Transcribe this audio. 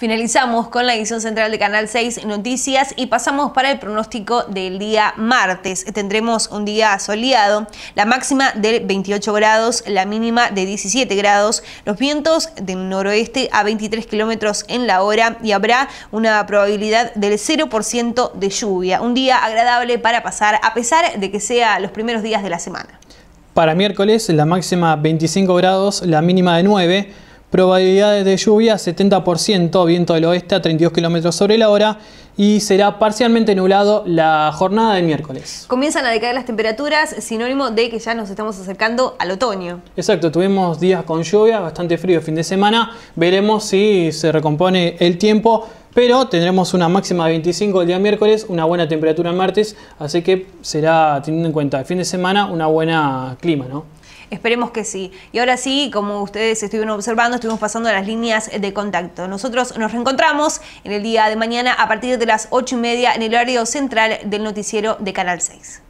Finalizamos con la edición central de Canal 6 Noticias y pasamos para el pronóstico del día martes. Tendremos un día soleado, la máxima de 28 grados, la mínima de 17 grados, los vientos del noroeste a 23 kilómetros en la hora y habrá una probabilidad del 0% de lluvia. Un día agradable para pasar a pesar de que sea los primeros días de la semana. Para miércoles la máxima 25 grados, la mínima de 9 Probabilidades de lluvia 70%, viento del oeste a 32 km sobre la hora y será parcialmente nublado la jornada del miércoles. Comienzan a decaer las temperaturas, sinónimo de que ya nos estamos acercando al otoño. Exacto, tuvimos días con lluvia, bastante frío el fin de semana. Veremos si se recompone el tiempo. Pero tendremos una máxima de 25 el día miércoles, una buena temperatura el martes, así que será, teniendo en cuenta el fin de semana, una buena clima, ¿no? Esperemos que sí. Y ahora sí, como ustedes estuvieron observando, estuvimos pasando las líneas de contacto. Nosotros nos reencontramos en el día de mañana a partir de las 8 y media en el horario central del noticiero de Canal 6.